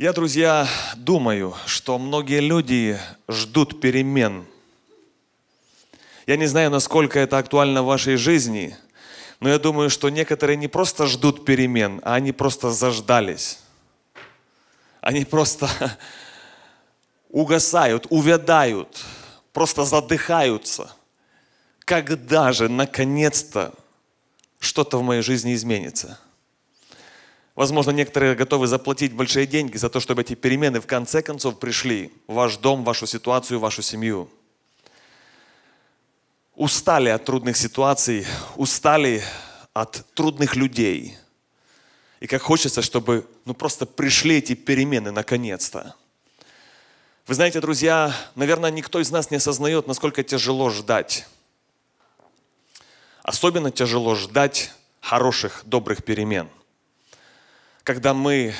Я, друзья, думаю, что многие люди ждут перемен. Я не знаю, насколько это актуально в вашей жизни, но я думаю, что некоторые не просто ждут перемен, а они просто заждались. Они просто угасают, увядают, просто задыхаются. Когда же, наконец-то, что-то в моей жизни изменится – Возможно, некоторые готовы заплатить большие деньги за то, чтобы эти перемены в конце концов пришли в ваш дом, в вашу ситуацию, в вашу семью. Устали от трудных ситуаций, устали от трудных людей. И как хочется, чтобы ну, просто пришли эти перемены наконец-то. Вы знаете, друзья, наверное, никто из нас не осознает, насколько тяжело ждать. Особенно тяжело ждать хороших, добрых перемен когда мы,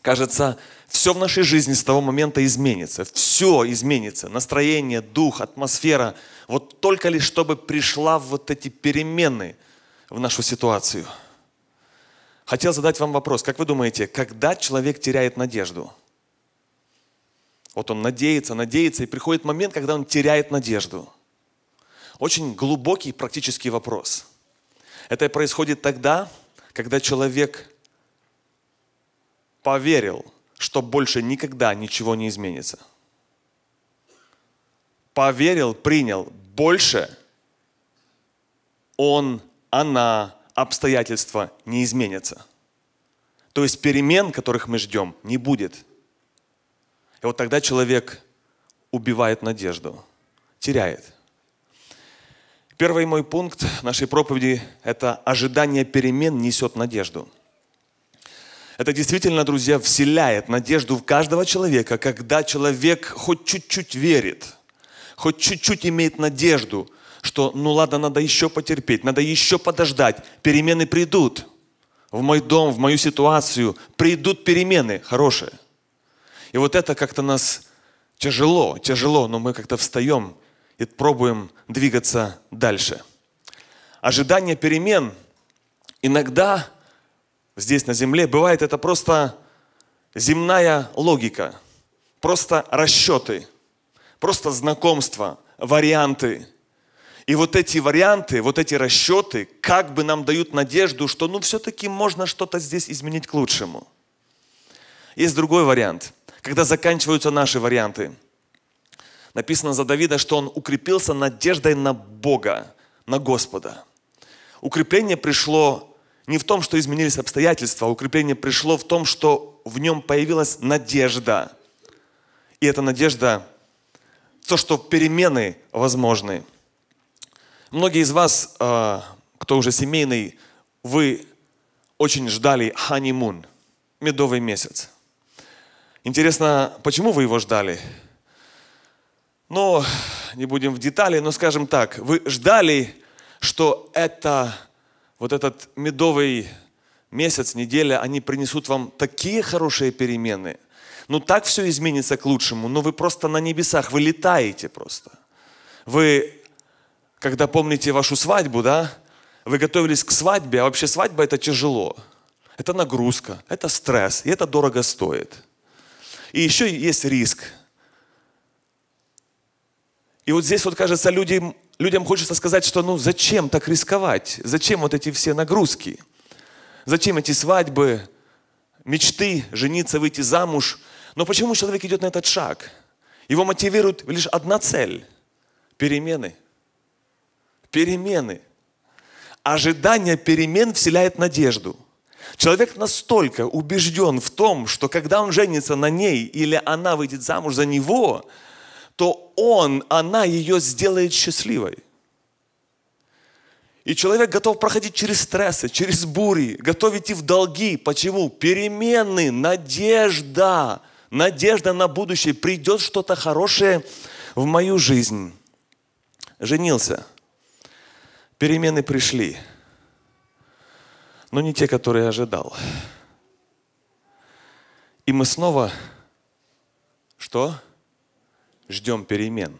кажется, все в нашей жизни с того момента изменится. Все изменится. Настроение, дух, атмосфера. Вот только лишь, чтобы пришла вот эти перемены в нашу ситуацию. Хотел задать вам вопрос. Как вы думаете, когда человек теряет надежду? Вот он надеется, надеется, и приходит момент, когда он теряет надежду. Очень глубокий практический вопрос. Это происходит тогда, когда человек поверил, что больше никогда ничего не изменится. Поверил, принял, больше он, она, обстоятельства не изменятся. То есть перемен, которых мы ждем, не будет. И вот тогда человек убивает надежду, теряет. Первый мой пункт нашей проповеди – это ожидание перемен несет надежду – это действительно, друзья, вселяет надежду в каждого человека, когда человек хоть чуть-чуть верит, хоть чуть-чуть имеет надежду, что ну ладно, надо еще потерпеть, надо еще подождать, перемены придут в мой дом, в мою ситуацию, придут перемены хорошие. И вот это как-то нас тяжело, тяжело, но мы как-то встаем и пробуем двигаться дальше. Ожидание перемен иногда здесь на земле, бывает это просто земная логика, просто расчеты, просто знакомства, варианты. И вот эти варианты, вот эти расчеты, как бы нам дают надежду, что ну все-таки можно что-то здесь изменить к лучшему. Есть другой вариант, когда заканчиваются наши варианты. Написано за Давида, что он укрепился надеждой на Бога, на Господа. Укрепление пришло не в том, что изменились обстоятельства, а укрепление пришло в том, что в нем появилась надежда. И эта надежда, то, что перемены возможны. Многие из вас, э, кто уже семейный, вы очень ждали ханимун, медовый месяц. Интересно, почему вы его ждали? Но не будем в детали, но скажем так, вы ждали, что это вот этот медовый месяц, неделя, они принесут вам такие хорошие перемены. Ну так все изменится к лучшему, но ну, вы просто на небесах, вы летаете просто. Вы, когда помните вашу свадьбу, да, вы готовились к свадьбе, а вообще свадьба это тяжело. Это нагрузка, это стресс, и это дорого стоит. И еще есть риск. И вот здесь вот, кажется, люди людям хочется сказать, что ну зачем так рисковать? Зачем вот эти все нагрузки? Зачем эти свадьбы, мечты, жениться, выйти замуж? Но почему человек идет на этот шаг? Его мотивирует лишь одна цель – перемены. Перемены. Ожидание перемен вселяет надежду. Человек настолько убежден в том, что когда он женится на ней или она выйдет замуж за него – что он, она ее сделает счастливой. И человек готов проходить через стрессы, через бури, готов идти в долги. Почему? Перемены, надежда, надежда на будущее. Придет что-то хорошее в мою жизнь. Женился. Перемены пришли. Но не те, которые ожидал. И мы снова... Что? Что? ждем перемен.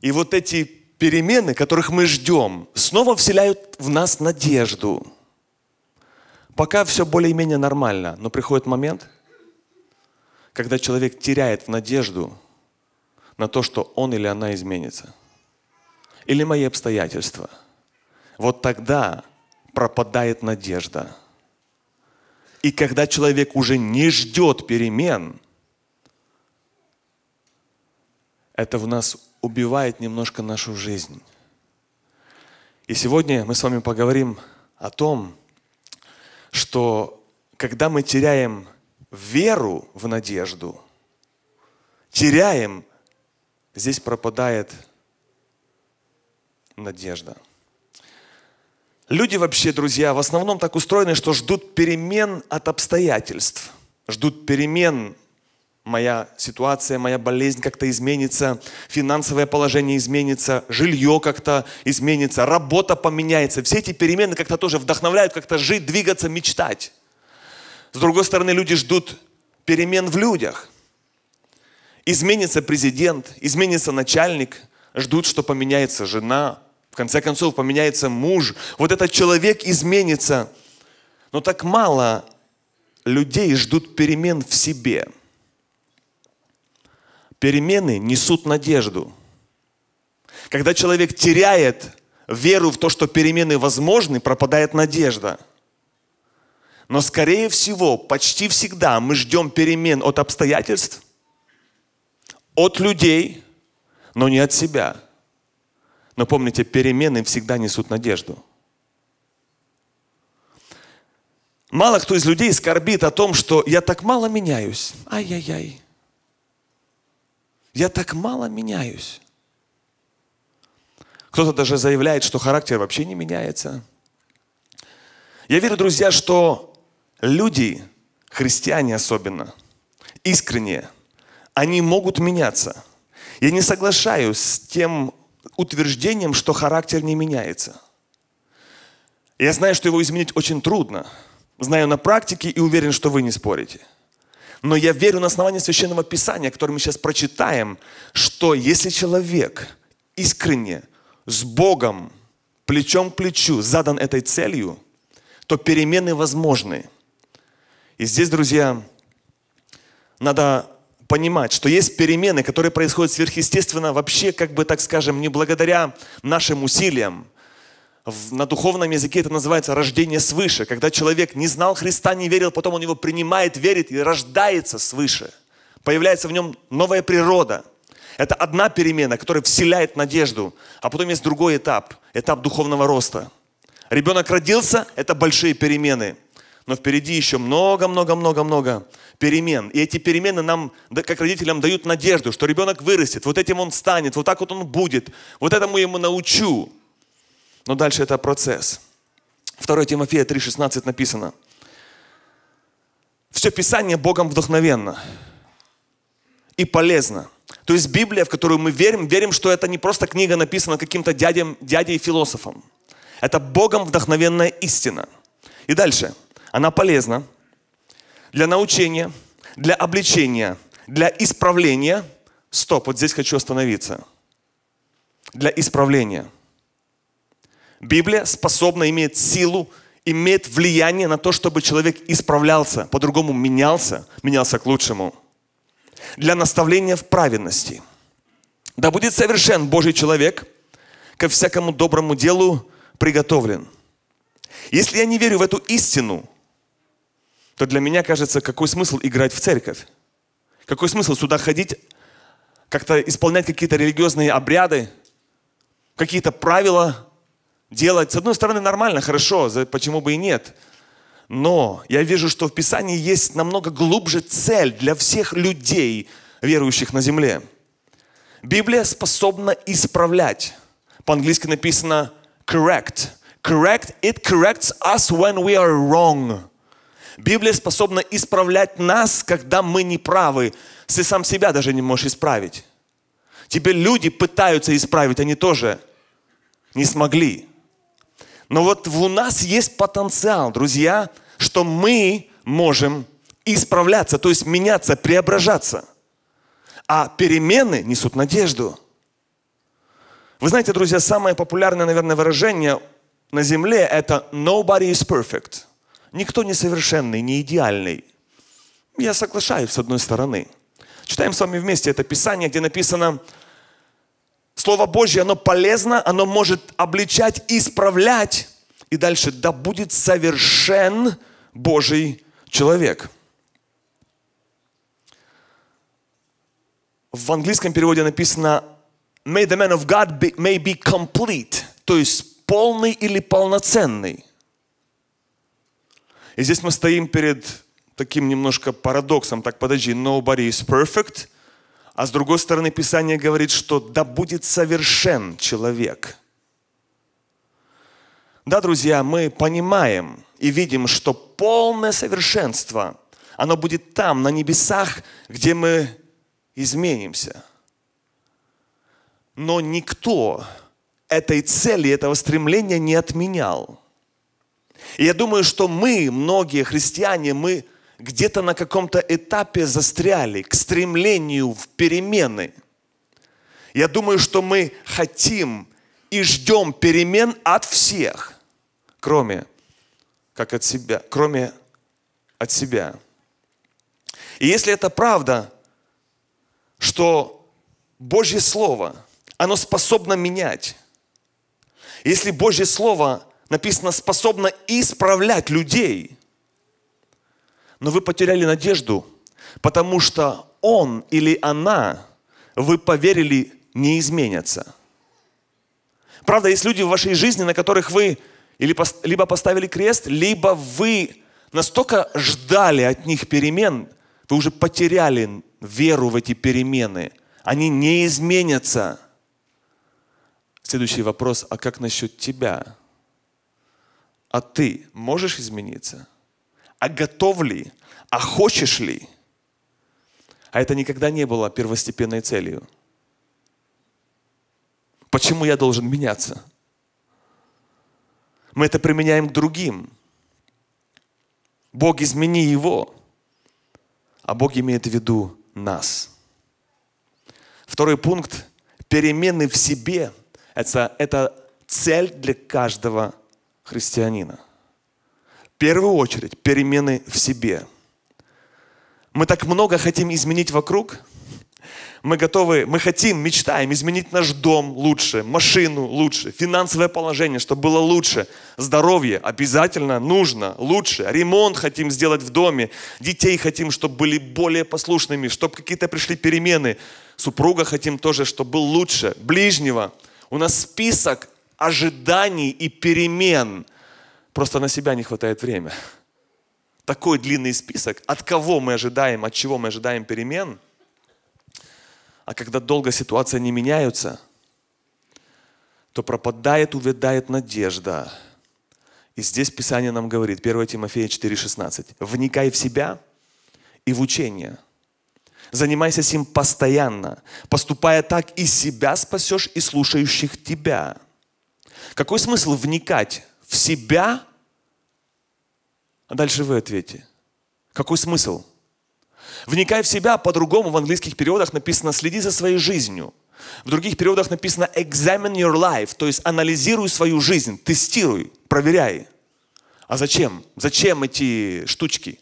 И вот эти перемены, которых мы ждем, снова вселяют в нас надежду. Пока все более-менее нормально, но приходит момент, когда человек теряет надежду на то, что он или она изменится. Или мои обстоятельства. Вот тогда пропадает надежда. И когда человек уже не ждет перемен – это в нас убивает немножко нашу жизнь. И сегодня мы с вами поговорим о том, что когда мы теряем веру в надежду, теряем, здесь пропадает надежда. Люди вообще, друзья, в основном так устроены, что ждут перемен от обстоятельств, ждут перемен моя ситуация, моя болезнь как-то изменится, финансовое положение изменится, жилье как-то изменится, работа поменяется. Все эти перемены как-то тоже вдохновляют как-то жить, двигаться, мечтать. С другой стороны, люди ждут перемен в людях. Изменится президент, изменится начальник, ждут, что поменяется жена, в конце концов поменяется муж. Вот этот человек изменится. Но так мало людей ждут перемен в себе – Перемены несут надежду. Когда человек теряет веру в то, что перемены возможны, пропадает надежда. Но, скорее всего, почти всегда мы ждем перемен от обстоятельств, от людей, но не от себя. Но помните, перемены всегда несут надежду. Мало кто из людей скорбит о том, что я так мало меняюсь. Ай-яй-яй. Я так мало меняюсь. Кто-то даже заявляет, что характер вообще не меняется. Я верю, друзья, что люди, христиане особенно, искренние, они могут меняться. Я не соглашаюсь с тем утверждением, что характер не меняется. Я знаю, что его изменить очень трудно. Знаю на практике и уверен, что вы не спорите – но я верю на основании Священного Писания, которое мы сейчас прочитаем, что если человек искренне с Богом плечом к плечу задан этой целью, то перемены возможны. И здесь, друзья, надо понимать, что есть перемены, которые происходят сверхъестественно, вообще, как бы так скажем, не благодаря нашим усилиям, на духовном языке это называется рождение свыше, когда человек не знал Христа, не верил, потом он его принимает, верит и рождается свыше. Появляется в нем новая природа. Это одна перемена, которая вселяет надежду, а потом есть другой этап, этап духовного роста. Ребенок родился, это большие перемены, но впереди еще много-много-много-много перемен. И эти перемены нам, как родителям, дают надежду, что ребенок вырастет, вот этим он станет, вот так вот он будет, вот этому я ему научу. Но дальше это процесс. 2 Тимофея 3,16 написано. Все Писание Богом вдохновенно и полезно. То есть Библия, в которую мы верим, верим, что это не просто книга написана каким-то дядем, дядей философом. Это Богом вдохновенная истина. И дальше. Она полезна для научения, для обличения, для исправления. Стоп, вот здесь хочу остановиться. Для исправления – Библия способна, имеет силу, имеет влияние на то, чтобы человек исправлялся, по-другому менялся, менялся к лучшему. Для наставления в праведности. Да будет совершен Божий человек, ко всякому доброму делу приготовлен. Если я не верю в эту истину, то для меня кажется, какой смысл играть в церковь? Какой смысл сюда ходить, как-то исполнять какие-то религиозные обряды, какие-то правила, делать, с одной стороны, нормально, хорошо, почему бы и нет. Но я вижу, что в Писании есть намного глубже цель для всех людей, верующих на земле. Библия способна исправлять. По-английски написано correct. Correct, it corrects us when we are wrong. Библия способна исправлять нас, когда мы неправы. Ты сам себя даже не можешь исправить. Тебе люди пытаются исправить, они тоже не смогли. Но вот у нас есть потенциал, друзья, что мы можем исправляться, то есть меняться, преображаться. А перемены несут надежду. Вы знаете, друзья, самое популярное, наверное, выражение на земле – это «nobody is perfect». Никто не совершенный, не идеальный. Я соглашаюсь, с одной стороны. Читаем с вами вместе это Писание, где написано – Слово Божье, оно полезно, оно может обличать, исправлять. И дальше, да будет совершен Божий человек. В английском переводе написано «May the man of God be, may be complete», то есть полный или полноценный. И здесь мы стоим перед таким немножко парадоксом. Так, подожди, nobody is perfect – а с другой стороны, Писание говорит, что да будет совершен человек. Да, друзья, мы понимаем и видим, что полное совершенство, оно будет там, на небесах, где мы изменимся. Но никто этой цели, этого стремления не отменял. И я думаю, что мы, многие христиане, мы где-то на каком-то этапе застряли к стремлению в перемены. Я думаю, что мы хотим и ждем перемен от всех, кроме как от себя, кроме от себя. И если это правда, что Божье Слово, оно способно менять, если Божье Слово написано способно исправлять людей – но вы потеряли надежду, потому что он или она, вы поверили, не изменятся. Правда, есть люди в вашей жизни, на которых вы или либо поставили крест, либо вы настолько ждали от них перемен, вы уже потеряли веру в эти перемены. Они не изменятся. Следующий вопрос, а как насчет тебя? А ты можешь измениться? а готов ли, а хочешь ли. А это никогда не было первостепенной целью. Почему я должен меняться? Мы это применяем к другим. Бог, измени его. А Бог имеет в виду нас. Второй пункт – перемены в себе. Это, это цель для каждого христианина – первую очередь перемены в себе. Мы так много хотим изменить вокруг. Мы готовы, мы хотим, мечтаем изменить наш дом лучше, машину лучше, финансовое положение, чтобы было лучше, здоровье обязательно нужно лучше, ремонт хотим сделать в доме, детей хотим, чтобы были более послушными, чтобы какие-то пришли перемены, супруга хотим тоже, чтобы был лучше, ближнего. У нас список ожиданий и перемен – Просто на себя не хватает времени. Такой длинный список, от кого мы ожидаем, от чего мы ожидаем перемен. А когда долго ситуация не меняется, то пропадает, увядает надежда. И здесь Писание нам говорит, 1 Тимофея 4,16, «Вникай в себя и в учение, занимайся сим постоянно, поступая так, и себя спасешь, и слушающих тебя». Какой смысл вникать в себя, а дальше вы ответите, Какой смысл? Вникай в себя, по-другому в английских переводах написано «следи за своей жизнью». В других переводах написано «examine your life», то есть анализируй свою жизнь, тестируй, проверяй. А зачем? Зачем эти штучки?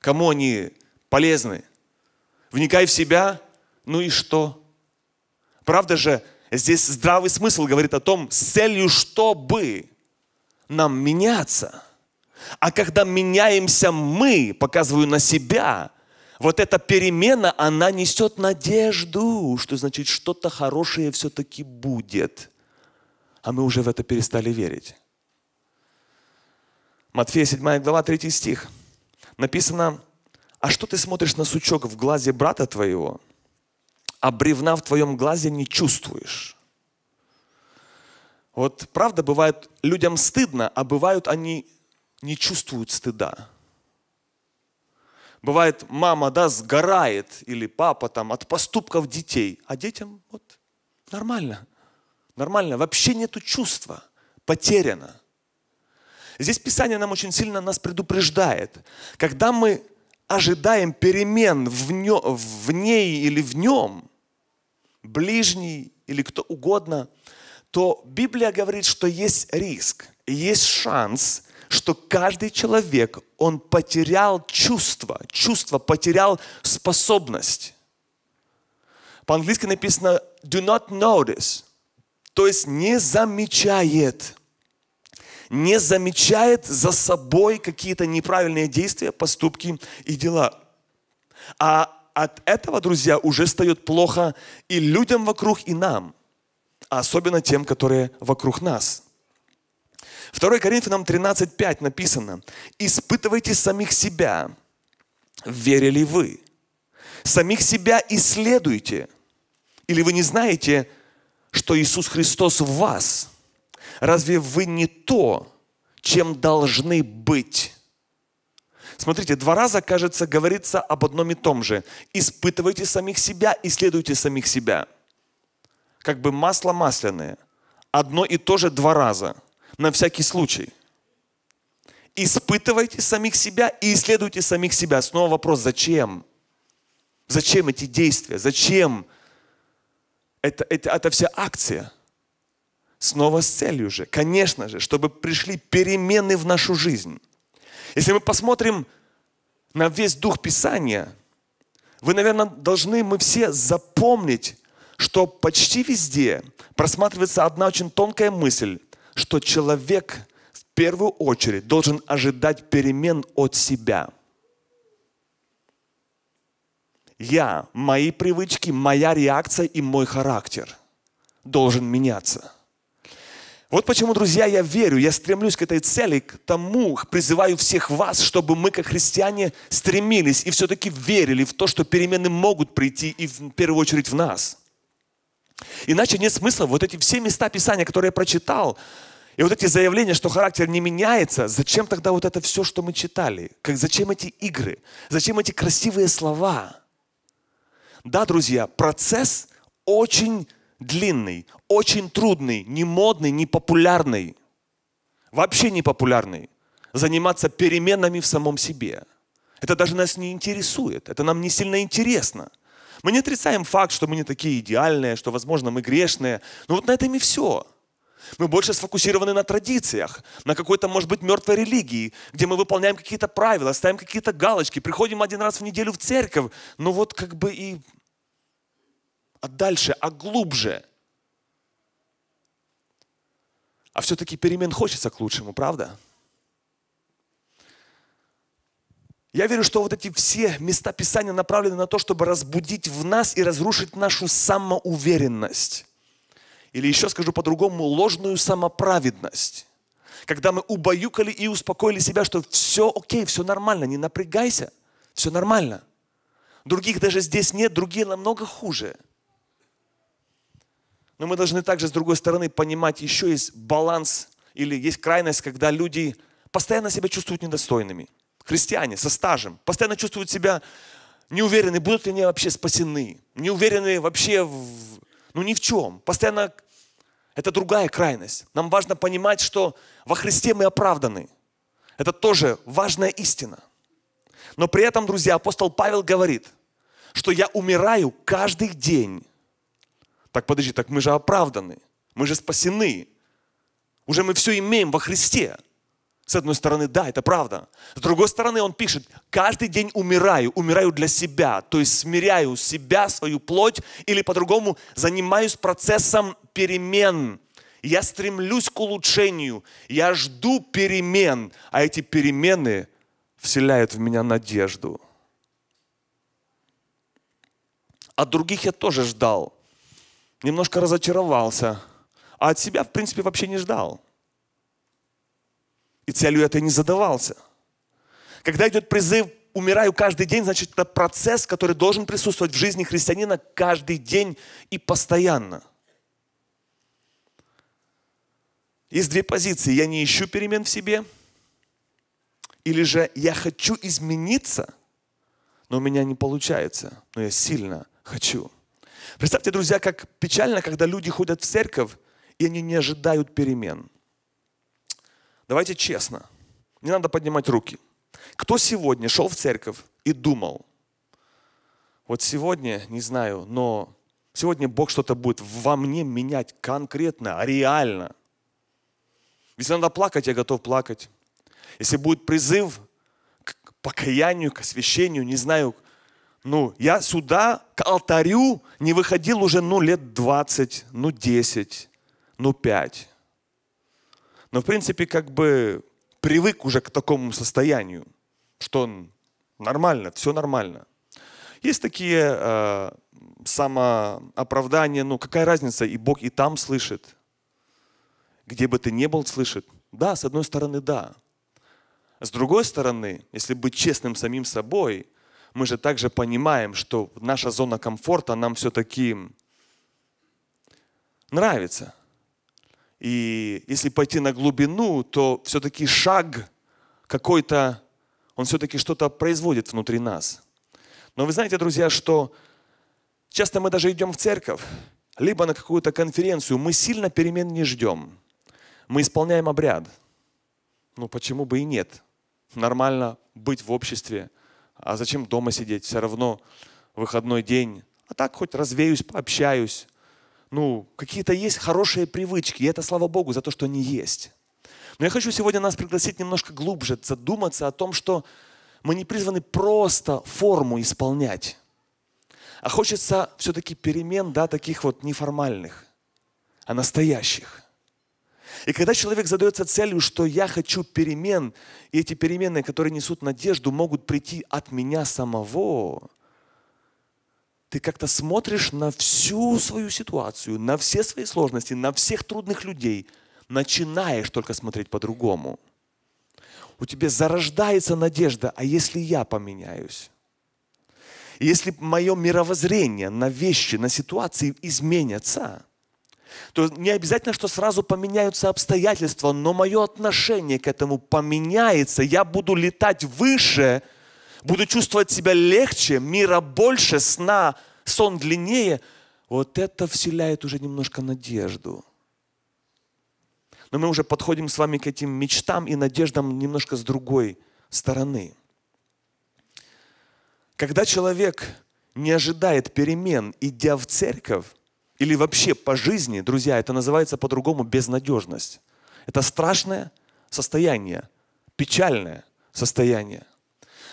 Кому они полезны? Вникай в себя, ну и что? Правда же, здесь здравый смысл говорит о том, с целью чтобы нам меняться. А когда меняемся мы, показываю на себя, вот эта перемена, она несет надежду, что значит что-то хорошее все-таки будет. А мы уже в это перестали верить. Матфея 7 глава 3 стих. Написано, а что ты смотришь на сучок в глазе брата твоего, а бревна в твоем глазе не чувствуешь? Вот правда бывает людям стыдно, а бывают они не чувствуют стыда. Бывает, мама, да, сгорает, или папа там от поступков детей, а детям вот нормально, нормально, вообще нету чувства, потеряно. Здесь Писание нам очень сильно нас предупреждает. Когда мы ожидаем перемен в, не, в ней или в нем, ближний или кто угодно – то Библия говорит, что есть риск, есть шанс, что каждый человек, он потерял чувство, чувство потерял способность. По-английски написано do not notice, то есть не замечает не замечает за собой какие-то неправильные действия, поступки и дела. А от этого, друзья, уже встает плохо и людям вокруг, и нам а особенно тем, которые вокруг нас. 2 Коринфянам 13.5 написано, «Испытывайте самих себя, верили вы. Самих себя исследуйте. Или вы не знаете, что Иисус Христос в вас? Разве вы не то, чем должны быть?» Смотрите, два раза, кажется, говорится об одном и том же. «Испытывайте самих себя, исследуйте самих себя» как бы масло масляное, одно и то же два раза, на всякий случай. Испытывайте самих себя и исследуйте самих себя. Снова вопрос, зачем? Зачем эти действия? Зачем это, это, это вся акция? Снова с целью же, конечно же, чтобы пришли перемены в нашу жизнь. Если мы посмотрим на весь дух Писания, вы, наверное, должны, мы все запомнить что почти везде просматривается одна очень тонкая мысль, что человек в первую очередь должен ожидать перемен от себя. Я, мои привычки, моя реакция и мой характер должен меняться. Вот почему, друзья, я верю, я стремлюсь к этой цели, к тому, призываю всех вас, чтобы мы, как христиане, стремились и все-таки верили в то, что перемены могут прийти и в первую очередь в нас. Иначе нет смысла вот эти все места Писания, которые я прочитал, и вот эти заявления, что характер не меняется, зачем тогда вот это все, что мы читали? Как, зачем эти игры? Зачем эти красивые слова? Да, друзья, процесс очень длинный, очень трудный, не модный, не популярный. Вообще не популярный. Заниматься переменами в самом себе. Это даже нас не интересует, это нам не сильно интересно. Мы не отрицаем факт, что мы не такие идеальные, что, возможно, мы грешные. Но вот на этом и все. Мы больше сфокусированы на традициях, на какой-то, может быть, мертвой религии, где мы выполняем какие-то правила, ставим какие-то галочки, приходим один раз в неделю в церковь. Но вот как бы и... А дальше, а глубже. А все-таки перемен хочется к лучшему, правда? Я верю, что вот эти все места Писания направлены на то, чтобы разбудить в нас и разрушить нашу самоуверенность. Или еще скажу по-другому, ложную самоправедность. Когда мы убаюкали и успокоили себя, что все окей, все нормально, не напрягайся, все нормально. Других даже здесь нет, другие намного хуже. Но мы должны также с другой стороны понимать, еще есть баланс или есть крайность, когда люди постоянно себя чувствуют недостойными – христиане со стажем, постоянно чувствуют себя неуверенные, будут ли они вообще спасены, неуверенные вообще в, ну ни в чем. Постоянно это другая крайность. Нам важно понимать, что во Христе мы оправданы. Это тоже важная истина. Но при этом, друзья, апостол Павел говорит, что я умираю каждый день. Так подожди, так мы же оправданы, мы же спасены, уже мы все имеем во Христе. С одной стороны, да, это правда. С другой стороны, он пишет, каждый день умираю, умираю для себя, то есть смиряю себя, свою плоть, или по-другому занимаюсь процессом перемен. Я стремлюсь к улучшению, я жду перемен, а эти перемены вселяют в меня надежду. От а других я тоже ждал. Немножко разочаровался. А от себя, в принципе, вообще не ждал. И целью это не задавался. Когда идет призыв «умираю каждый день», значит, это процесс, который должен присутствовать в жизни христианина каждый день и постоянно. Есть две позиции. Я не ищу перемен в себе, или же я хочу измениться, но у меня не получается, но я сильно хочу. Представьте, друзья, как печально, когда люди ходят в церковь, и они не ожидают перемен – Давайте честно. Не надо поднимать руки. Кто сегодня шел в церковь и думал, вот сегодня, не знаю, но сегодня Бог что-то будет во мне менять конкретно, реально. Если надо плакать, я готов плакать. Если будет призыв к покаянию, к освящению, не знаю, ну, я сюда, к алтарю, не выходил уже, ну, лет 20, ну, 10, ну, 5 но в принципе как бы привык уже к такому состоянию, что он нормально, все нормально. Есть такие э, самооправдания, ну какая разница, и Бог и там слышит, где бы ты ни был, слышит. Да, с одной стороны, да. С другой стороны, если быть честным самим собой, мы же также понимаем, что наша зона комфорта нам все-таки нравится. И если пойти на глубину, то все-таки шаг какой-то, он все-таки что-то производит внутри нас. Но вы знаете, друзья, что часто мы даже идем в церковь, либо на какую-то конференцию, мы сильно перемен не ждем. Мы исполняем обряд. Ну почему бы и нет? Нормально быть в обществе. А зачем дома сидеть? Все равно выходной день. А так хоть развеюсь, пообщаюсь ну, какие-то есть хорошие привычки. И это слава Богу за то, что они есть. Но я хочу сегодня нас пригласить немножко глубже, задуматься о том, что мы не призваны просто форму исполнять, а хочется все-таки перемен, да, таких вот неформальных, а настоящих. И когда человек задается целью, что я хочу перемен, и эти перемены, которые несут надежду, могут прийти от меня самого, ты как-то смотришь на всю свою ситуацию, на все свои сложности, на всех трудных людей, начинаешь только смотреть по-другому. У тебя зарождается надежда, а если я поменяюсь? Если мое мировоззрение на вещи, на ситуации изменятся, то не обязательно, что сразу поменяются обстоятельства, но мое отношение к этому поменяется, я буду летать выше – буду чувствовать себя легче, мира больше, сна, сон длиннее, вот это вселяет уже немножко надежду. Но мы уже подходим с вами к этим мечтам и надеждам немножко с другой стороны. Когда человек не ожидает перемен, идя в церковь, или вообще по жизни, друзья, это называется по-другому безнадежность. Это страшное состояние, печальное состояние –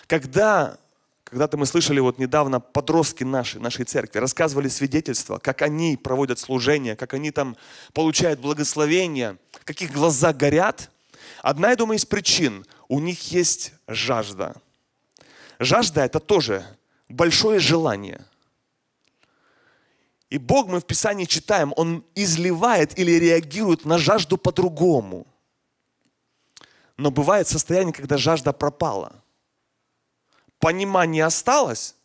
когда когда-то мы слышали вот недавно подростки наши, нашей церкви, рассказывали свидетельства, как они проводят служение, как они там получают благословение, каких глаза горят. Одна, я думаю, из причин – у них есть жажда. Жажда – это тоже большое желание. И Бог, мы в Писании читаем, Он изливает или реагирует на жажду по-другому. Но бывает состояние, когда жажда пропала – понимание осталось,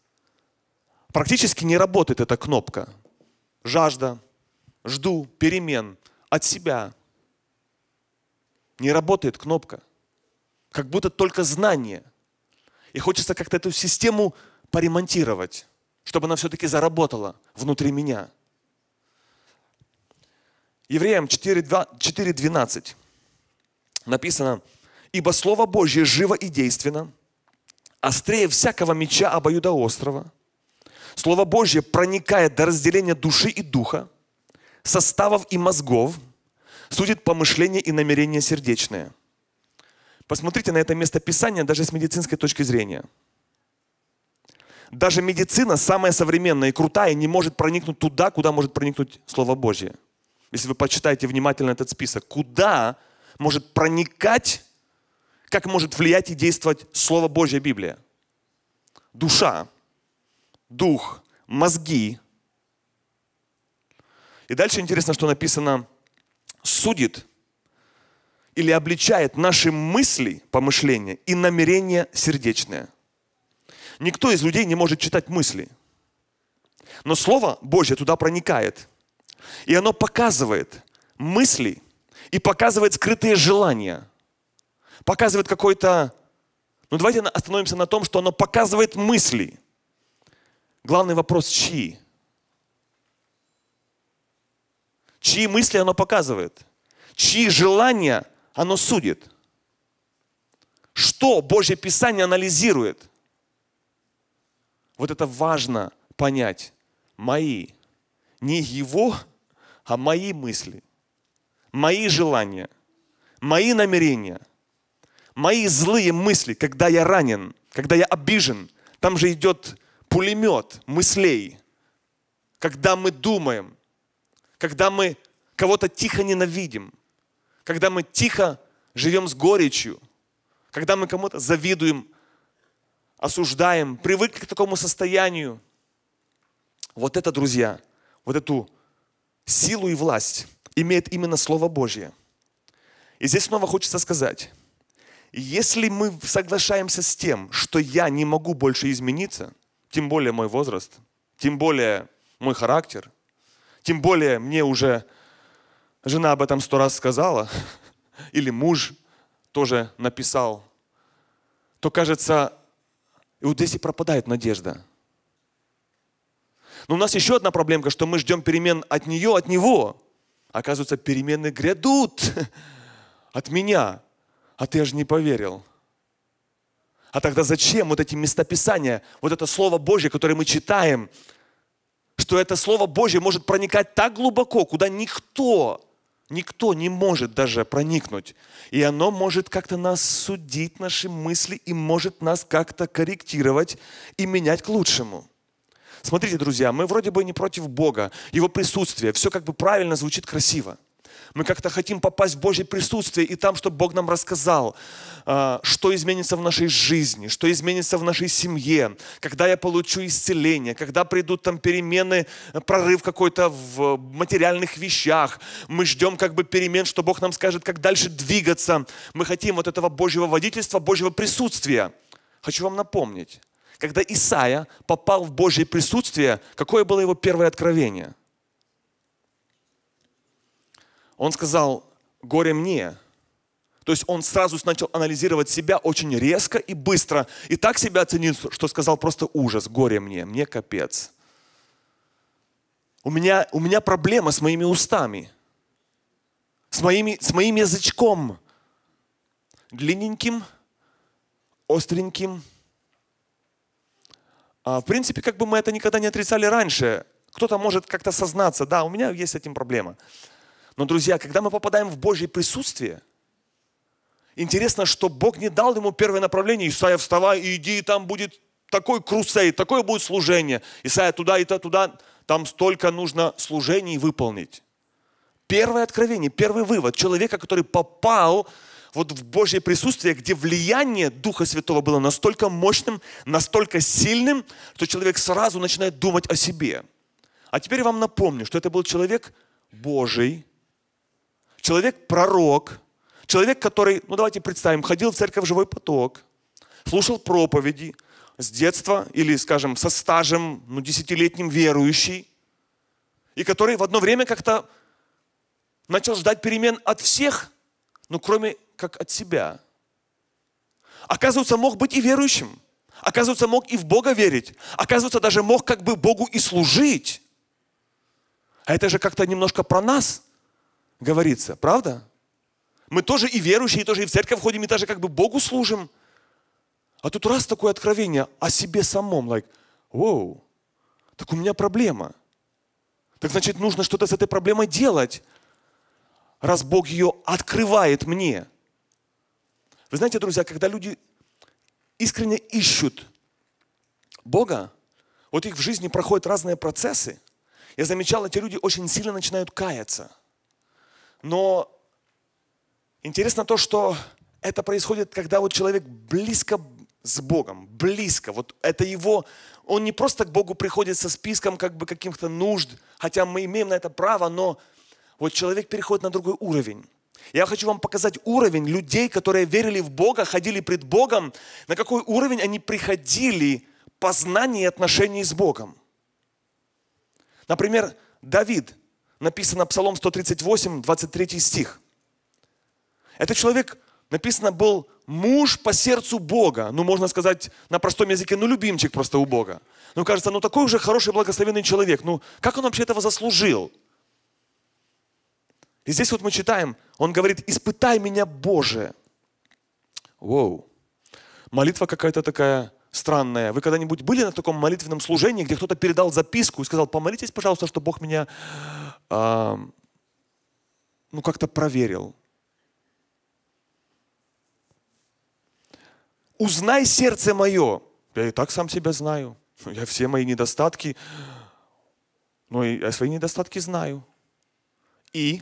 практически не работает эта кнопка. Жажда, жду перемен от себя. Не работает кнопка. Как будто только знание. И хочется как-то эту систему поремонтировать, чтобы она все-таки заработала внутри меня. Евреям 4.12 написано, «Ибо Слово Божье живо и действенно, острее всякого меча обоюдоострого. Слово Божье проникает до разделения души и духа, составов и мозгов, судит помышления и намерения сердечные. Посмотрите на это место Писания даже с медицинской точки зрения. Даже медицина, самая современная и крутая, не может проникнуть туда, куда может проникнуть Слово Божье. Если вы почитаете внимательно этот список, куда может проникать как может влиять и действовать Слово Божье Библия? Душа, дух, мозги. И дальше интересно, что написано «судит» или обличает наши мысли, помышления и намерения сердечные. Никто из людей не может читать мысли. Но Слово Божье туда проникает. И оно показывает мысли и показывает скрытые желания – показывает какой-то... Ну давайте остановимся на том, что оно показывает мысли. Главный вопрос, чьи? Чьи мысли оно показывает? Чьи желания оно судит? Что Божье Писание анализирует? Вот это важно понять. Мои. Не его, а мои мысли. Мои желания. Мои намерения – мои злые мысли, когда я ранен, когда я обижен. Там же идет пулемет мыслей. Когда мы думаем, когда мы кого-то тихо ненавидим, когда мы тихо живем с горечью, когда мы кому-то завидуем, осуждаем, привыкли к такому состоянию. Вот это, друзья, вот эту силу и власть имеет именно Слово Божье. И здесь снова хочется сказать, если мы соглашаемся с тем, что я не могу больше измениться, тем более мой возраст, тем более мой характер, тем более мне уже жена об этом сто раз сказала, или муж тоже написал, то, кажется, и вот здесь и пропадает надежда. Но у нас еще одна проблемка, что мы ждем перемен от нее, от него. Оказывается, перемены грядут от меня. А ты же не поверил. А тогда зачем вот эти местописания, вот это Слово Божье, которое мы читаем, что это Слово Божье может проникать так глубоко, куда никто, никто не может даже проникнуть. И оно может как-то нас судить, наши мысли, и может нас как-то корректировать и менять к лучшему. Смотрите, друзья, мы вроде бы не против Бога, Его присутствия, все как бы правильно звучит красиво – мы как-то хотим попасть в Божье присутствие и там, чтобы Бог нам рассказал, а, что изменится в нашей жизни, что изменится в нашей семье, когда я получу исцеление, когда придут там перемены, э, прорыв какой-то в материальных вещах. Мы ждем как бы перемен, что Бог нам скажет, как дальше двигаться. Мы хотим вот этого Божьего водительства, Божьего присутствия. Хочу вам напомнить, когда Исаия попал в Божье присутствие, какое было его первое откровение – он сказал, горе мне. То есть он сразу начал анализировать себя очень резко и быстро. И так себя оценил, что сказал просто ужас, горе мне, мне капец. У меня, у меня проблема с моими устами, с, моими, с моим язычком. Длинненьким, остреньким. А, в принципе, как бы мы это никогда не отрицали раньше. Кто-то может как-то сознаться, да, у меня есть с этим проблема. Но, друзья, когда мы попадаем в Божье присутствие, интересно, что Бог не дал ему первое направление, Исаия, вставай и иди, и там будет такой крусей, такое будет служение. Исаия, туда и то, туда, там столько нужно служений выполнить. Первое откровение, первый вывод человека, который попал вот в Божье присутствие, где влияние Духа Святого было настолько мощным, настолько сильным, что человек сразу начинает думать о себе. А теперь я вам напомню, что это был человек Божий, человек-пророк, человек, который, ну давайте представим, ходил в церковь «Живой поток», слушал проповеди с детства или, скажем, со стажем, ну, десятилетним верующий, и который в одно время как-то начал ждать перемен от всех, ну, кроме как от себя. Оказывается, мог быть и верующим. Оказывается, мог и в Бога верить. Оказывается, даже мог как бы Богу и служить. А это же как-то немножко про нас – говорится. Правда? Мы тоже и верующие, и тоже и в церковь ходим, и даже как бы Богу служим. А тут раз такое откровение о себе самом, like, воу, так у меня проблема. Так значит, нужно что-то с этой проблемой делать, раз Бог ее открывает мне. Вы знаете, друзья, когда люди искренне ищут Бога, вот их в жизни проходят разные процессы, я замечал, эти люди очень сильно начинают каяться – но интересно то, что это происходит, когда вот человек близко с Богом, близко. Вот это его, он не просто к Богу приходит со списком как бы каких-то нужд, хотя мы имеем на это право, но вот человек переходит на другой уровень. Я хочу вам показать уровень людей, которые верили в Бога, ходили пред Богом, на какой уровень они приходили познание отношений с Богом. Например, Давид, написано Псалом 138, 23 стих. Этот человек, написано, был муж по сердцу Бога. Ну, можно сказать на простом языке, ну, любимчик просто у Бога. Ну, кажется, ну, такой уже хороший, благословенный человек. Ну, как он вообще этого заслужил? И здесь вот мы читаем, он говорит, испытай меня, Боже. Воу. Молитва какая-то такая странная. Вы когда-нибудь были на таком молитвенном служении, где кто-то передал записку и сказал, помолитесь, пожалуйста, что Бог меня э, ну, как-то проверил. Узнай сердце мое. Я и так сам себя знаю. Я все мои недостатки, ну, я свои недостатки знаю. И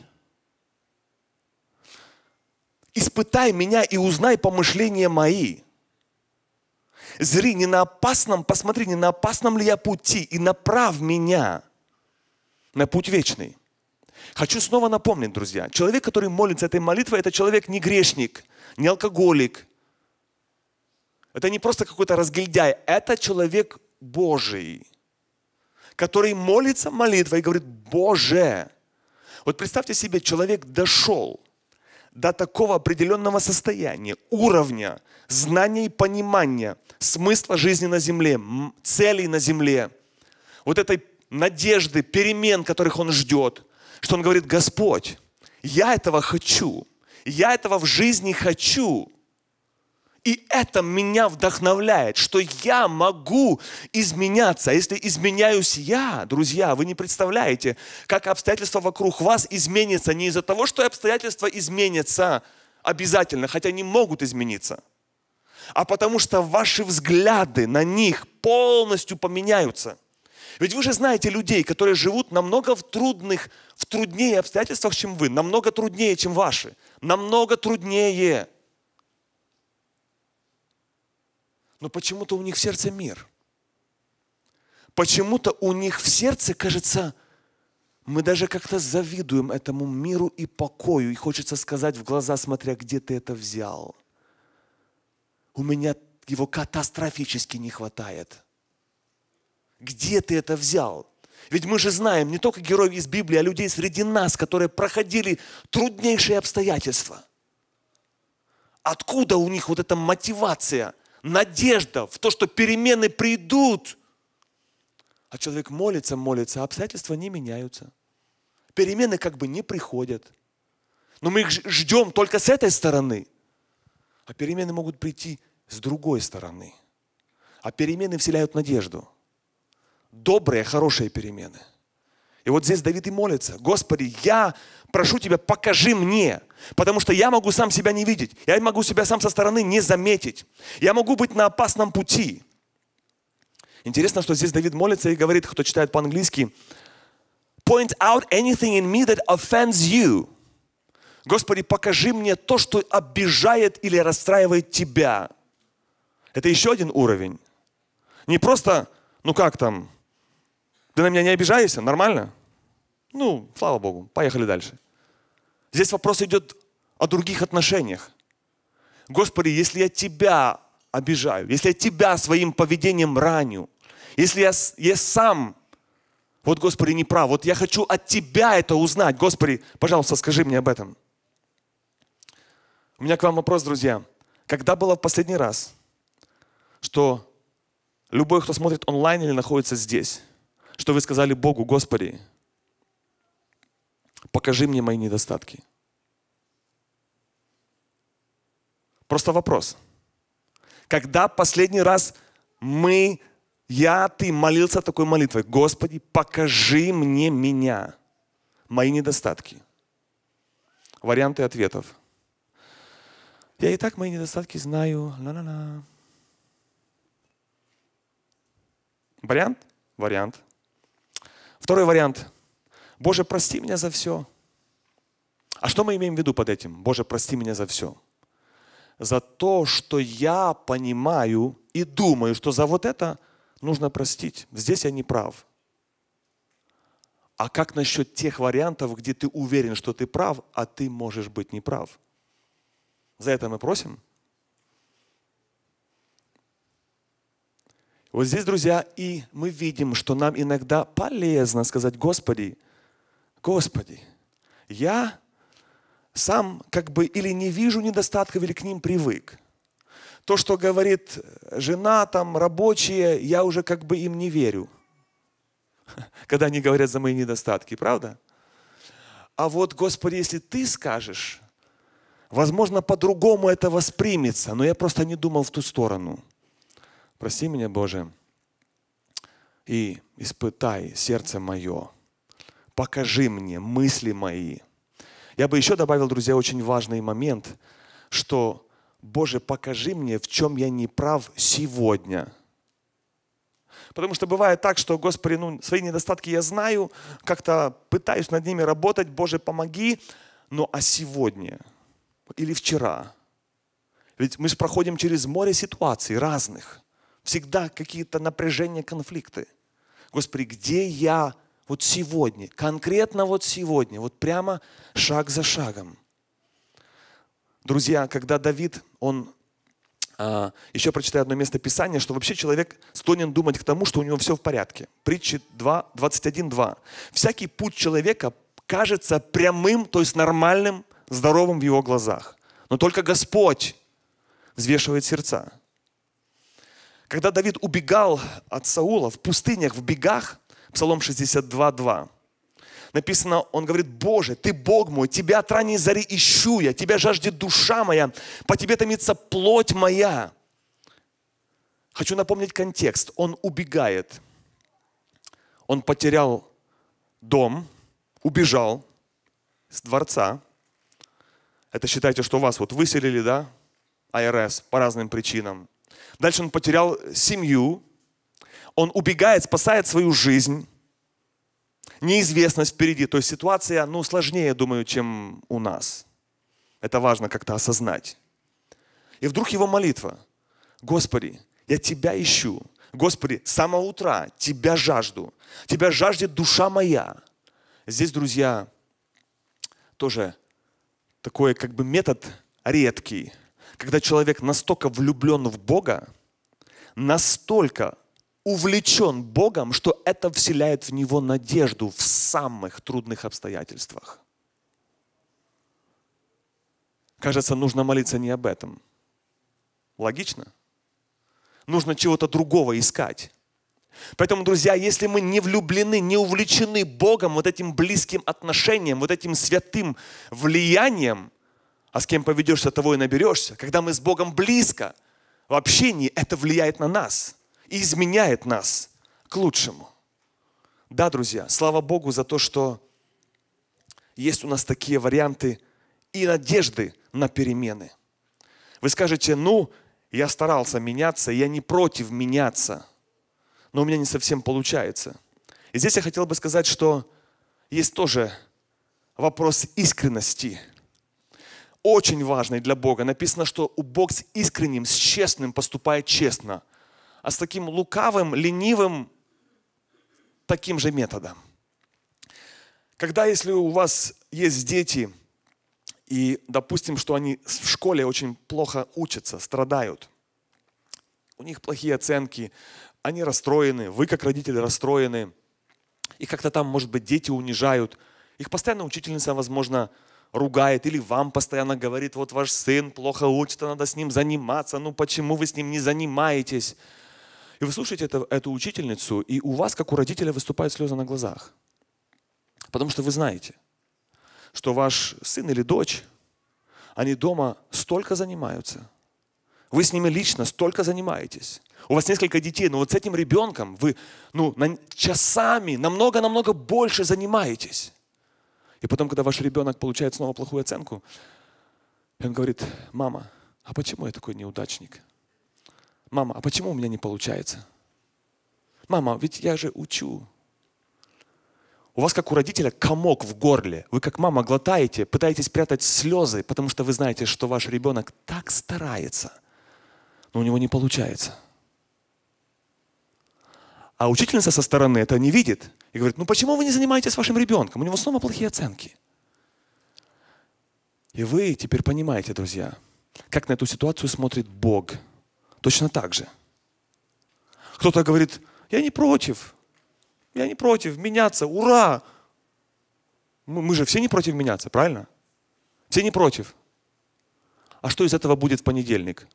испытай меня и узнай помышления мои. Зри не на опасном, посмотри, не на опасном ли я пути, и направь меня на путь вечный. Хочу снова напомнить, друзья, человек, который молится этой молитвой, это человек не грешник, не алкоголик. Это не просто какой-то разгильдяй, это человек Божий, который молится молитвой и говорит, Боже, вот представьте себе, человек дошел до такого определенного состояния, уровня, знания и понимания смысла жизни на земле, целей на земле, вот этой надежды, перемен, которых он ждет – что он говорит, Господь, я этого хочу, я этого в жизни хочу. И это меня вдохновляет, что я могу изменяться. А если изменяюсь я, друзья, вы не представляете, как обстоятельства вокруг вас изменятся не из-за того, что обстоятельства изменятся обязательно, хотя они могут измениться, а потому что ваши взгляды на них полностью поменяются – ведь вы же знаете людей, которые живут намного в трудных, в труднее обстоятельствах, чем вы, намного труднее, чем ваши, намного труднее. Но почему-то у них в сердце мир. Почему-то у них в сердце, кажется, мы даже как-то завидуем этому миру и покою. И хочется сказать в глаза, смотря, где ты это взял. У меня его катастрофически не хватает. Где ты это взял? Ведь мы же знаем не только героев из Библии, а людей среди нас, которые проходили труднейшие обстоятельства. Откуда у них вот эта мотивация, надежда в то, что перемены придут? А человек молится, молится, а обстоятельства не меняются. Перемены как бы не приходят. Но мы их ждем только с этой стороны. А перемены могут прийти с другой стороны. А перемены вселяют надежду – добрые, хорошие перемены. И вот здесь Давид и молится. Господи, я прошу Тебя, покажи мне, потому что я могу сам себя не видеть, я могу себя сам со стороны не заметить, я могу быть на опасном пути. Интересно, что здесь Давид молится и говорит, кто читает по-английски, point out anything in me that offends you. Господи, покажи мне то, что обижает или расстраивает Тебя. Это еще один уровень. Не просто, ну как там, ты на меня не обижаешься? Нормально? Ну, слава Богу, поехали дальше. Здесь вопрос идет о других отношениях. Господи, если я Тебя обижаю, если я Тебя своим поведением раню, если я, я сам, вот, Господи, не прав, вот я хочу от Тебя это узнать. Господи, пожалуйста, скажи мне об этом. У меня к вам вопрос, друзья. Когда было в последний раз, что любой, кто смотрит онлайн или находится здесь, что вы сказали Богу, Господи, покажи мне мои недостатки. Просто вопрос. Когда последний раз мы, я, ты молился такой молитвой, Господи, покажи мне меня, мои недостатки. Варианты ответов. Я и так мои недостатки знаю. Ла-ла-ла. Вариант? Вариант. Второй вариант. Боже, прости меня за все. А что мы имеем в виду под этим? Боже, прости меня за все. За то, что я понимаю и думаю, что за вот это нужно простить. Здесь я не прав. А как насчет тех вариантов, где ты уверен, что ты прав, а ты можешь быть неправ? За это мы просим? Вот здесь, друзья, и мы видим, что нам иногда полезно сказать, Господи, Господи, я сам как бы или не вижу недостатков, или к ним привык. То, что говорит жена, там, рабочие, я уже как бы им не верю, когда они говорят за мои недостатки, правда? А вот, Господи, если Ты скажешь, возможно, по-другому это воспримется, но я просто не думал в ту сторону – Прости меня, Боже, и испытай сердце мое. Покажи мне мысли мои. Я бы еще добавил, друзья, очень важный момент, что Боже, покажи мне, в чем я не прав сегодня. Потому что бывает так, что, Господи, ну, свои недостатки я знаю, как-то пытаюсь над ними работать, Боже, помоги, но а сегодня или вчера? Ведь мы же проходим через море ситуаций разных. Всегда какие-то напряжения, конфликты. Господи, где я вот сегодня, конкретно вот сегодня, вот прямо шаг за шагом. Друзья, когда Давид, он а, еще прочитаю одно место Писания, что вообще человек склонен думать к тому, что у него все в порядке. Притчи 2, 21, 2. «Всякий путь человека кажется прямым, то есть нормальным, здоровым в его глазах. Но только Господь взвешивает сердца. Когда Давид убегал от Саула в пустынях, в бегах, Псалом 62, 2, написано, он говорит, Боже, Ты Бог мой, Тебя от ранней зари ищу я, Тебя жаждет душа моя, по Тебе томится плоть моя. Хочу напомнить контекст. Он убегает. Он потерял дом, убежал с дворца. Это считайте, что вас вот выселили, да? АРС по разным причинам. Дальше он потерял семью, он убегает, спасает свою жизнь. Неизвестность впереди. То есть ситуация, ну, сложнее, думаю, чем у нас. Это важно как-то осознать. И вдруг его молитва. Господи, я Тебя ищу. Господи, с самого утра Тебя жажду. Тебя жаждет душа моя. Здесь, друзья, тоже такой как бы метод редкий когда человек настолько влюблен в Бога, настолько увлечен Богом, что это вселяет в него надежду в самых трудных обстоятельствах. Кажется, нужно молиться не об этом. Логично? Нужно чего-то другого искать. Поэтому, друзья, если мы не влюблены, не увлечены Богом, вот этим близким отношением, вот этим святым влиянием, а с кем поведешься, того и наберешься. Когда мы с Богом близко, в общении, это влияет на нас и изменяет нас к лучшему. Да, друзья, слава Богу за то, что есть у нас такие варианты и надежды на перемены. Вы скажете, ну, я старался меняться, я не против меняться, но у меня не совсем получается. И здесь я хотел бы сказать, что есть тоже вопрос искренности – очень важный для Бога. Написано, что у Бог с искренним, с честным поступает честно, а с таким лукавым, ленивым таким же методом. Когда, если у вас есть дети, и допустим, что они в школе очень плохо учатся, страдают, у них плохие оценки, они расстроены, вы как родители расстроены, и как-то там, может быть, дети унижают, их постоянно учительница, возможно, ругает или вам постоянно говорит, вот ваш сын плохо учится, надо с ним заниматься, ну почему вы с ним не занимаетесь? И вы слушаете это, эту учительницу, и у вас, как у родителя, выступают слезы на глазах. Потому что вы знаете, что ваш сын или дочь, они дома столько занимаются. Вы с ними лично столько занимаетесь. У вас несколько детей, но вот с этим ребенком вы ну, на, часами намного-намного больше занимаетесь. И потом, когда ваш ребенок получает снова плохую оценку, он говорит, мама, а почему я такой неудачник? Мама, а почему у меня не получается? Мама, ведь я же учу. У вас, как у родителя, комок в горле. Вы, как мама, глотаете, пытаетесь прятать слезы, потому что вы знаете, что ваш ребенок так старается, но у него не получается. А учительница со стороны это не видит и говорит, ну почему вы не занимаетесь вашим ребенком? У него снова плохие оценки. И вы теперь понимаете, друзья, как на эту ситуацию смотрит Бог. Точно так же. Кто-то говорит, я не против, я не против меняться, ура! Мы, мы же все не против меняться, правильно? Все не против. А что из этого будет в понедельник?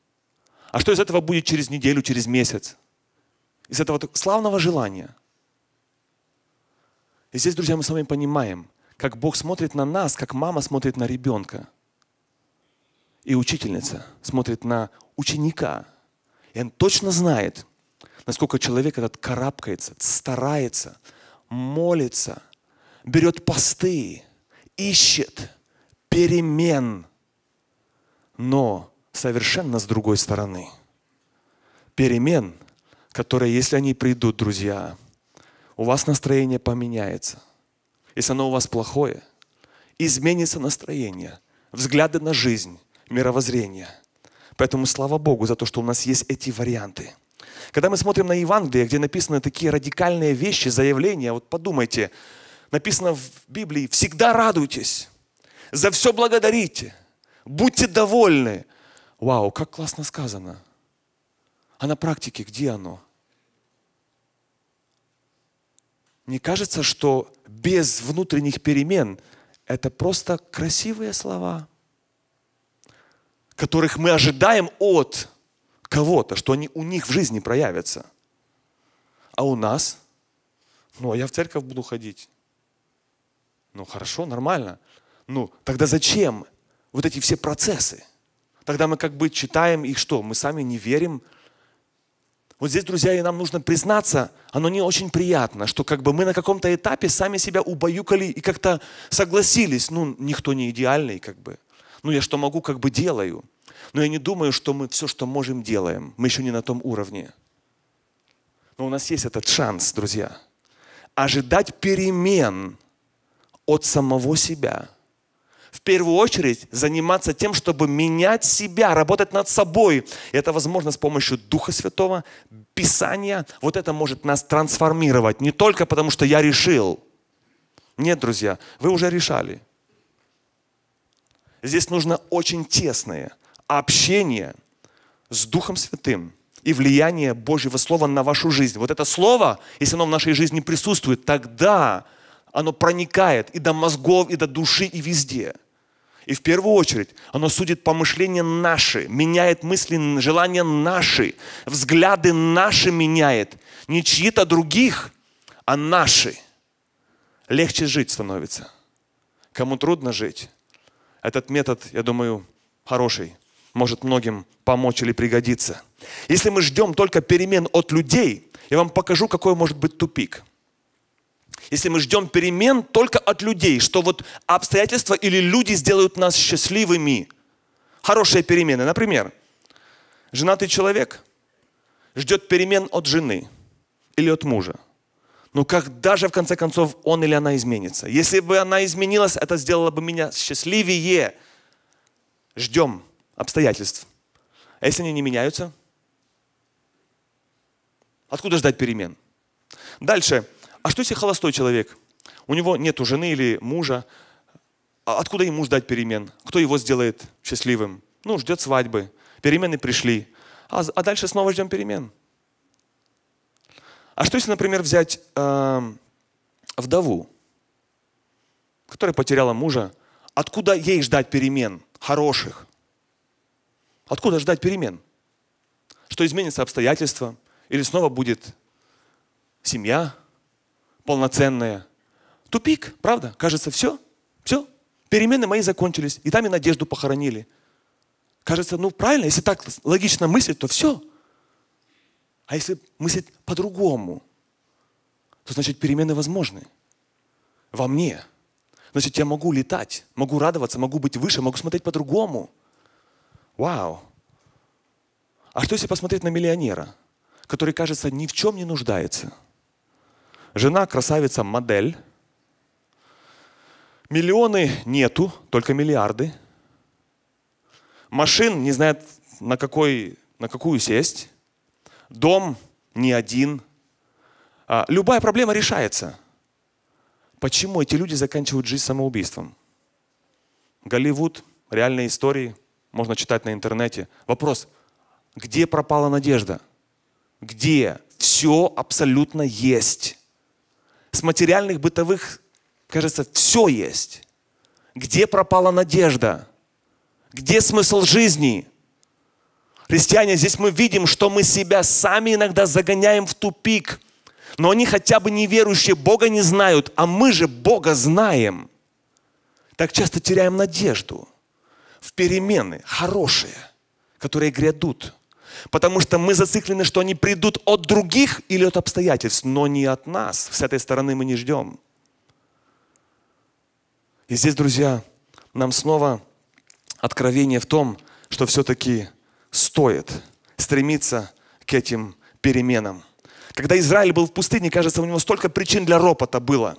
А что из этого будет через неделю, через месяц? из этого славного желания. И здесь, друзья, мы с вами понимаем, как Бог смотрит на нас, как мама смотрит на ребенка. И учительница смотрит на ученика. И он точно знает, насколько человек этот карабкается, старается, молится, берет посты, ищет перемен, но совершенно с другой стороны. Перемен которые, если они придут, друзья, у вас настроение поменяется. Если оно у вас плохое, изменится настроение, взгляды на жизнь, мировоззрение. Поэтому слава Богу за то, что у нас есть эти варианты. Когда мы смотрим на Евангелие, где написаны такие радикальные вещи, заявления, вот подумайте, написано в Библии, всегда радуйтесь, за все благодарите, будьте довольны. Вау, как классно сказано. А на практике где оно? Не кажется, что без внутренних перемен это просто красивые слова, которых мы ожидаем от кого-то, что они у них в жизни проявятся. А у нас? Ну, а я в церковь буду ходить. Ну, хорошо, нормально. Ну, тогда зачем вот эти все процессы? Тогда мы как бы читаем их что? Мы сами не верим, вот здесь, друзья, и нам нужно признаться, оно не очень приятно, что как бы мы на каком-то этапе сами себя убаюкали и как-то согласились. Ну, никто не идеальный, как бы. Ну, я что могу, как бы делаю. Но я не думаю, что мы все, что можем, делаем. Мы еще не на том уровне. Но у нас есть этот шанс, друзья. Ожидать перемен от самого себя – первую очередь заниматься тем, чтобы менять себя, работать над собой. И это возможно с помощью Духа Святого, Писания. Вот это может нас трансформировать. Не только потому, что я решил. Нет, друзья, вы уже решали. Здесь нужно очень тесное общение с Духом Святым и влияние Божьего Слова на вашу жизнь. Вот это Слово, если оно в нашей жизни присутствует, тогда оно проникает и до мозгов, и до души, и везде. И в первую очередь оно судит помышления наши, меняет мысли, желания наши, взгляды наши меняет. Не чьи-то других, а наши. Легче жить становится. Кому трудно жить, этот метод, я думаю, хороший, может многим помочь или пригодиться. Если мы ждем только перемен от людей, я вам покажу, какой может быть тупик – если мы ждем перемен только от людей, что вот обстоятельства или люди сделают нас счастливыми. Хорошие перемены. Например, женатый человек ждет перемен от жены или от мужа. Но ну, когда же в конце концов он или она изменится? Если бы она изменилась, это сделало бы меня счастливее. Ждем обстоятельств. А если они не меняются? Откуда ждать перемен? Дальше. А что если холостой человек? У него нет жены или мужа. А откуда ему ждать перемен? Кто его сделает счастливым? Ну, ждет свадьбы. Перемены пришли. А, а дальше снова ждем перемен. А что если, например, взять э, вдову, которая потеряла мужа? Откуда ей ждать перемен? Хороших. Откуда ждать перемен? Что изменится обстоятельства? Или снова будет семья? полноценное. Тупик, правда? Кажется, все, все. Перемены мои закончились, и там и надежду похоронили. Кажется, ну правильно, если так логично мыслить, то все. А если мыслить по-другому, то значит перемены возможны во мне. Значит, я могу летать, могу радоваться, могу быть выше, могу смотреть по-другому. Вау! А что если посмотреть на миллионера, который, кажется, ни в чем не нуждается – Жена красавица модель. Миллионы нету, только миллиарды. Машин не знает, на, какой, на какую сесть. Дом не один. А, любая проблема решается. Почему эти люди заканчивают жизнь самоубийством? Голливуд, реальные истории, можно читать на интернете. Вопрос, где пропала надежда? Где? Все абсолютно есть с материальных, бытовых, кажется, все есть. Где пропала надежда? Где смысл жизни? Христиане, здесь мы видим, что мы себя сами иногда загоняем в тупик. Но они хотя бы неверующие Бога не знают, а мы же Бога знаем. Так часто теряем надежду в перемены хорошие, которые грядут – Потому что мы зациклены, что они придут от других или от обстоятельств, но не от нас. С этой стороны мы не ждем. И здесь, друзья, нам снова откровение в том, что все-таки стоит стремиться к этим переменам. Когда Израиль был в пустыне, кажется, у него столько причин для ропота было.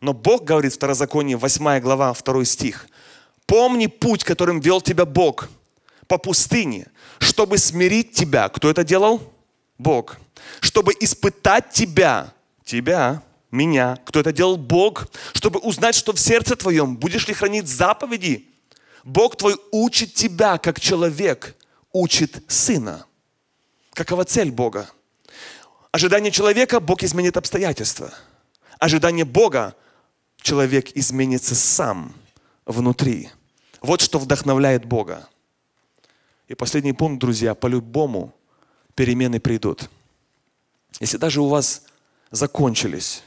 Но Бог говорит в Второзаконии, 8 глава, 2 стих. «Помни путь, которым вел тебя Бог по пустыне, чтобы смирить тебя. Кто это делал? Бог. Чтобы испытать тебя, тебя, меня. Кто это делал? Бог. Чтобы узнать, что в сердце твоем, будешь ли хранить заповеди. Бог твой учит тебя, как человек учит сына. Какова цель Бога? Ожидание человека – Бог изменит обстоятельства. Ожидание Бога – человек изменится сам внутри. Вот что вдохновляет Бога. И последний пункт, друзья, по-любому перемены придут. Если даже у вас закончились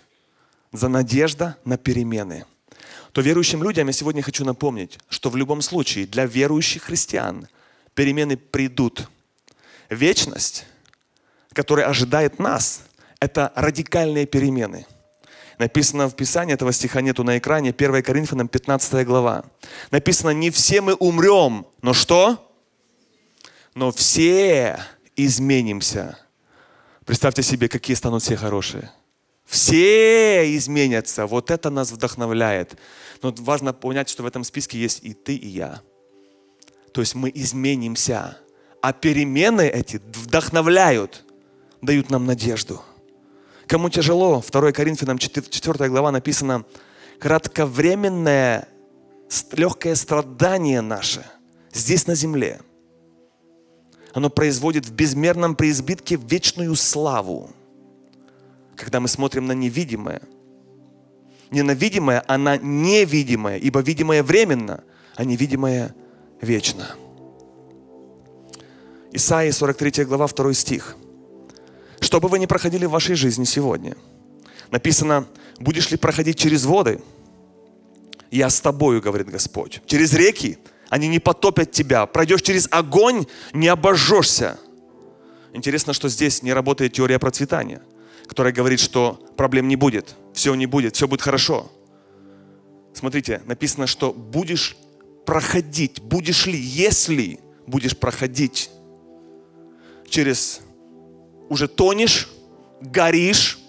за надежда на перемены, то верующим людям я сегодня хочу напомнить, что в любом случае для верующих христиан перемены придут. Вечность, которая ожидает нас, это радикальные перемены – Написано в Писании, этого стиха нету на экране, 1 Коринфянам 15 глава. Написано, не все мы умрем, но что? но все изменимся. Представьте себе, какие станут все хорошие. Все изменятся. Вот это нас вдохновляет. Но важно понять, что в этом списке есть и ты, и я. То есть мы изменимся. А перемены эти вдохновляют, дают нам надежду. Кому тяжело, 2 Коринфянам 4, глава написано, кратковременное легкое страдание наше здесь на земле – оно производит в безмерном преизбытке вечную славу. Когда мы смотрим на невидимое, не на видимое, а на невидимое, ибо видимое временно, а невидимое вечно. Исаии 43 глава 2 стих. Что бы вы ни проходили в вашей жизни сегодня, написано, будешь ли проходить через воды, я с тобою, говорит Господь, через реки – они не потопят тебя. Пройдешь через огонь, не обожжешься. Интересно, что здесь не работает теория процветания, которая говорит, что проблем не будет, все не будет, все будет хорошо. Смотрите, написано, что будешь проходить, будешь ли, если будешь проходить через уже тонешь, горишь,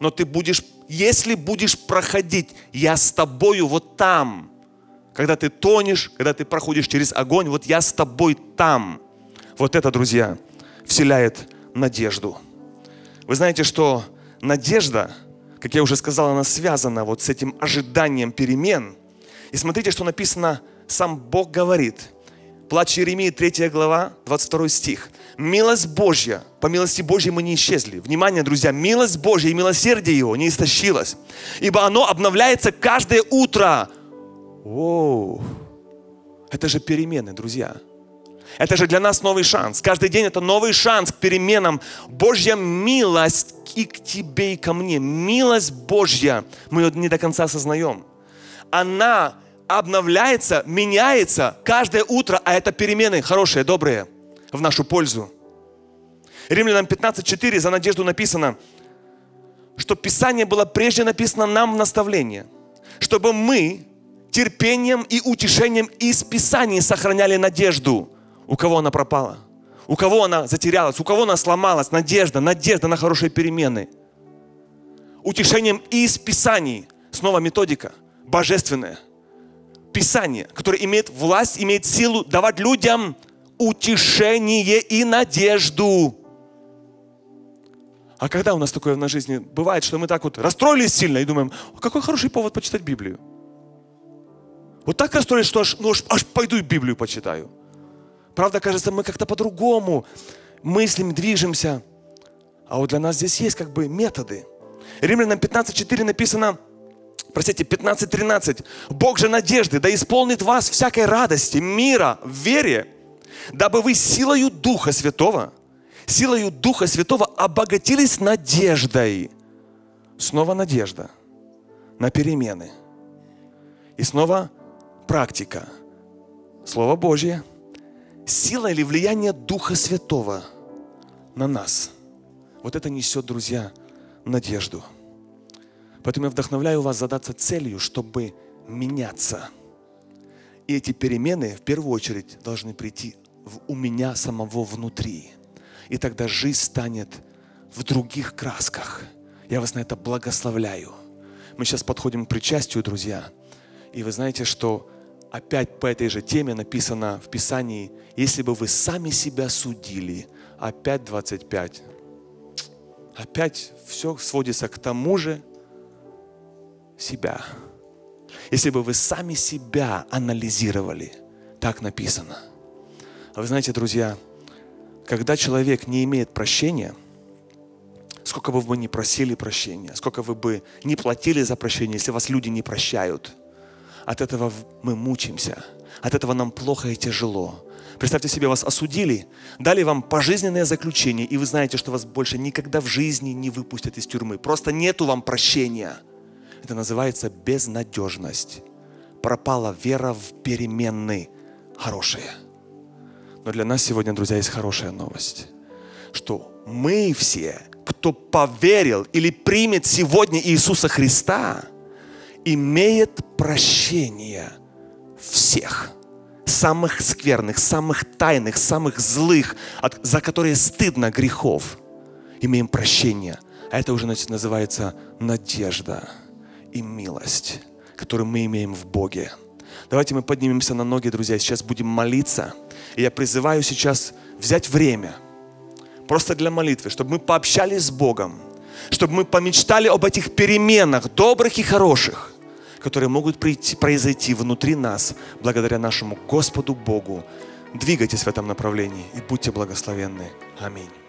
но ты будешь, если будешь проходить, я с тобою вот там – когда ты тонешь, когда ты проходишь через огонь, вот я с тобой там. Вот это, друзья, вселяет надежду. Вы знаете, что надежда, как я уже сказал, она связана вот с этим ожиданием перемен. И смотрите, что написано, сам Бог говорит. Плач Еремии, 3 глава, 22 стих. «Милость Божья, по милости Божьей мы не исчезли». Внимание, друзья, милость Божья и милосердие Его не истощилось, ибо оно обновляется каждое утро. Воу! Это же перемены, друзья. Это же для нас новый шанс. Каждый день это новый шанс к переменам. Божья милость и к тебе, и ко мне. Милость Божья, мы ее не до конца осознаем. Она обновляется, меняется каждое утро, а это перемены хорошие, добрые, в нашу пользу. Римлянам 15.4 за надежду написано, что Писание было прежде написано нам в наставление, чтобы мы терпением и утешением из Писаний сохраняли надежду. У кого она пропала? У кого она затерялась? У кого она сломалась? Надежда, надежда на хорошие перемены. Утешением из Писаний. Снова методика божественная. Писание, которое имеет власть, имеет силу давать людям утешение и надежду. А когда у нас такое в нашей жизни бывает, что мы так вот расстроились сильно и думаем, какой хороший повод почитать Библию. Вот так расстроились, что аж, ну, аж, аж пойду и Библию почитаю. Правда, кажется, мы как-то по-другому мыслим, движемся. А вот для нас здесь есть как бы методы. Римлянам 15.4 написано, простите, 15.13. «Бог же надежды, да исполнит вас всякой радости, мира, вере, дабы вы силою Духа Святого, силою Духа Святого обогатились надеждой». Снова надежда на перемены. И снова практика. Слово Божье. Сила или влияние Духа Святого на нас. Вот это несет, друзья, надежду. Поэтому я вдохновляю вас задаться целью, чтобы меняться. И эти перемены в первую очередь должны прийти в, у меня самого внутри. И тогда жизнь станет в других красках. Я вас на это благословляю. Мы сейчас подходим к причастию, друзья. И вы знаете, что опять по этой же теме написано в Писании, если бы вы сами себя судили, опять 25. Опять все сводится к тому же себя. Если бы вы сами себя анализировали, так написано. А вы знаете, друзья, когда человек не имеет прощения, сколько бы вы ни просили прощения, сколько вы бы не платили за прощение, если вас люди не прощают – от этого мы мучимся. От этого нам плохо и тяжело. Представьте себе, вас осудили, дали вам пожизненное заключение, и вы знаете, что вас больше никогда в жизни не выпустят из тюрьмы. Просто нету вам прощения. Это называется безнадежность. Пропала вера в переменные хорошие. Но для нас сегодня, друзья, есть хорошая новость, что мы все, кто поверил или примет сегодня Иисуса Христа – имеет прощение всех. Самых скверных, самых тайных, самых злых, от, за которые стыдно грехов. Имеем прощение. А это уже называется надежда и милость, которую мы имеем в Боге. Давайте мы поднимемся на ноги, друзья, сейчас будем молиться. И я призываю сейчас взять время, просто для молитвы, чтобы мы пообщались с Богом, чтобы мы помечтали об этих переменах, добрых и хороших – которые могут прийти, произойти внутри нас благодаря нашему Господу Богу. Двигайтесь в этом направлении и будьте благословенны. Аминь.